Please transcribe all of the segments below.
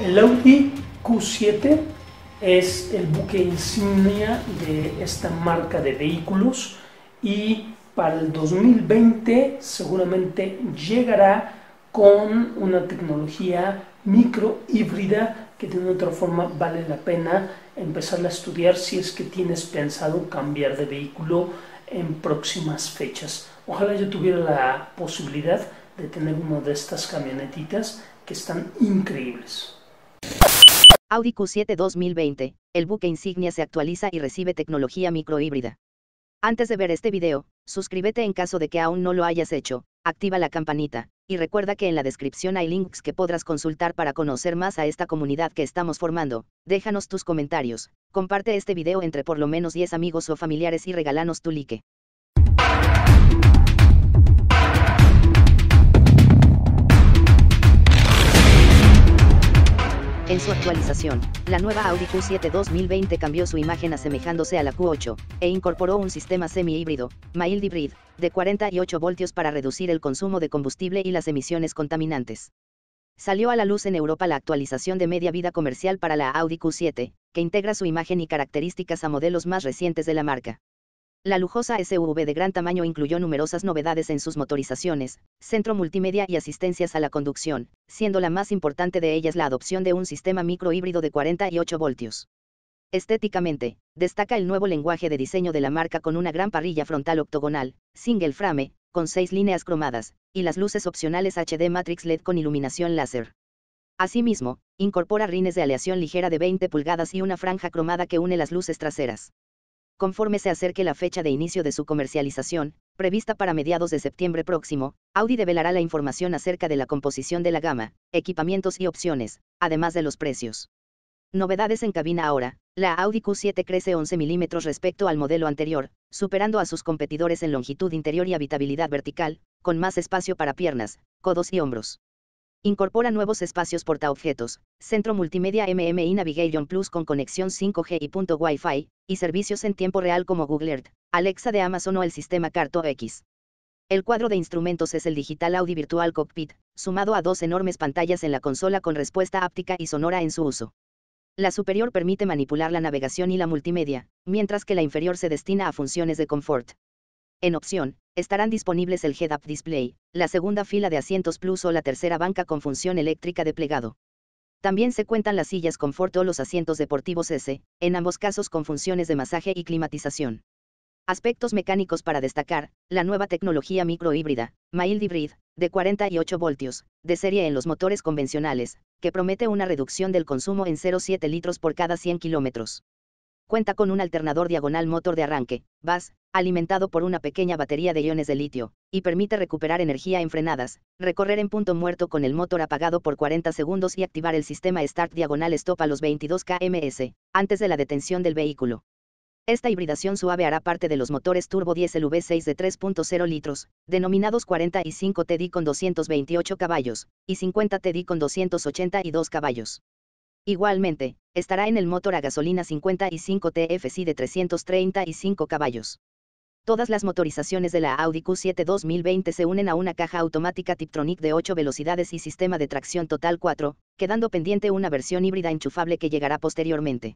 El Audi Q7 es el buque insignia de esta marca de vehículos y para el 2020 seguramente llegará con una tecnología micro híbrida que de otra forma vale la pena empezarla a estudiar si es que tienes pensado cambiar de vehículo en próximas fechas. Ojalá yo tuviera la posibilidad de tener una de estas camionetitas que están increíbles. Audi Q7 2020, el buque insignia se actualiza y recibe tecnología microhíbrida. Antes de ver este video, suscríbete en caso de que aún no lo hayas hecho, activa la campanita, y recuerda que en la descripción hay links que podrás consultar para conocer más a esta comunidad que estamos formando, déjanos tus comentarios, comparte este video entre por lo menos 10 amigos o familiares y regalanos tu like. En su actualización, la nueva Audi Q7 2020 cambió su imagen asemejándose a la Q8, e incorporó un sistema semi-híbrido, mild hybrid, de 48 voltios para reducir el consumo de combustible y las emisiones contaminantes. Salió a la luz en Europa la actualización de media vida comercial para la Audi Q7, que integra su imagen y características a modelos más recientes de la marca. La lujosa SUV de gran tamaño incluyó numerosas novedades en sus motorizaciones, centro multimedia y asistencias a la conducción, siendo la más importante de ellas la adopción de un sistema microhíbrido de 48 voltios. Estéticamente, destaca el nuevo lenguaje de diseño de la marca con una gran parrilla frontal octogonal, single frame, con seis líneas cromadas, y las luces opcionales HD Matrix LED con iluminación láser. Asimismo, incorpora rines de aleación ligera de 20 pulgadas y una franja cromada que une las luces traseras conforme se acerque la fecha de inicio de su comercialización, prevista para mediados de septiembre próximo, Audi develará la información acerca de la composición de la gama, equipamientos y opciones, además de los precios. Novedades en cabina ahora, la Audi Q7 crece 11 milímetros respecto al modelo anterior, superando a sus competidores en longitud interior y habitabilidad vertical, con más espacio para piernas, codos y hombros. Incorpora nuevos espacios portaobjetos, centro multimedia MMI Navigation Plus con conexión 5G y punto Wi-Fi, y servicios en tiempo real como Google Earth, Alexa de Amazon o el sistema Carto X. El cuadro de instrumentos es el Digital Audi Virtual Cockpit, sumado a dos enormes pantallas en la consola con respuesta áptica y sonora en su uso. La superior permite manipular la navegación y la multimedia, mientras que la inferior se destina a funciones de confort. En opción, estarán disponibles el head-up display, la segunda fila de asientos plus o la tercera banca con función eléctrica de plegado. También se cuentan las sillas confort o los asientos deportivos S, en ambos casos con funciones de masaje y climatización. Aspectos mecánicos para destacar, la nueva tecnología microhíbrida, mild hybrid, de 48 voltios, de serie en los motores convencionales, que promete una reducción del consumo en 0,7 litros por cada 100 kilómetros cuenta con un alternador diagonal motor de arranque, VAS, alimentado por una pequeña batería de iones de litio, y permite recuperar energía en frenadas, recorrer en punto muerto con el motor apagado por 40 segundos y activar el sistema Start diagonal Stop a los 22 kms, antes de la detención del vehículo. Esta hibridación suave hará parte de los motores turbo diesel V6 de 3.0 litros, denominados 45 TD con 228 caballos, y 50 TD con 282 caballos. Igualmente, estará en el motor a gasolina 55 TFSI de 335 caballos. Todas las motorizaciones de la Audi Q7 2020 se unen a una caja automática Tiptronic de 8 velocidades y sistema de tracción total 4, quedando pendiente una versión híbrida enchufable que llegará posteriormente.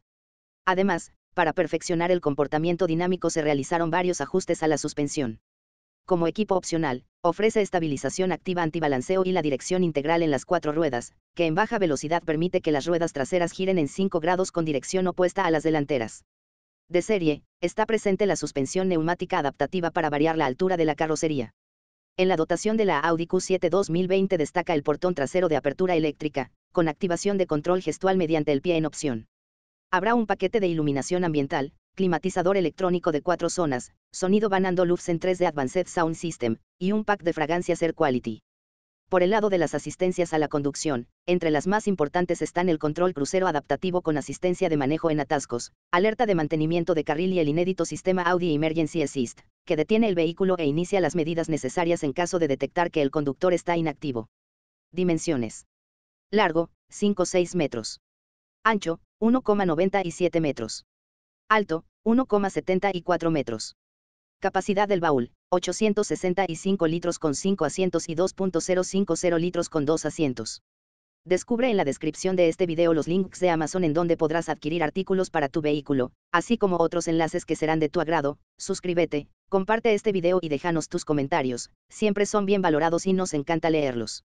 Además, para perfeccionar el comportamiento dinámico se realizaron varios ajustes a la suspensión como equipo opcional, ofrece estabilización activa antibalanceo y la dirección integral en las cuatro ruedas, que en baja velocidad permite que las ruedas traseras giren en 5 grados con dirección opuesta a las delanteras. De serie, está presente la suspensión neumática adaptativa para variar la altura de la carrocería. En la dotación de la Audi Q7 2020 destaca el portón trasero de apertura eléctrica, con activación de control gestual mediante el pie en opción. Habrá un paquete de iluminación ambiental, climatizador electrónico de cuatro zonas, sonido Banando Loops en 3 de Advanced Sound System, y un pack de fragancias Air Quality. Por el lado de las asistencias a la conducción, entre las más importantes están el control crucero adaptativo con asistencia de manejo en atascos, alerta de mantenimiento de carril y el inédito sistema Audi Emergency Assist, que detiene el vehículo e inicia las medidas necesarias en caso de detectar que el conductor está inactivo. Dimensiones. Largo, 5-6 metros. Ancho, 1,97 metros. Alto, 1,74 metros. Capacidad del baúl, 865 litros con 5 asientos y 2.050 litros con 2 asientos. Descubre en la descripción de este video los links de Amazon en donde podrás adquirir artículos para tu vehículo, así como otros enlaces que serán de tu agrado, suscríbete, comparte este video y déjanos tus comentarios, siempre son bien valorados y nos encanta leerlos.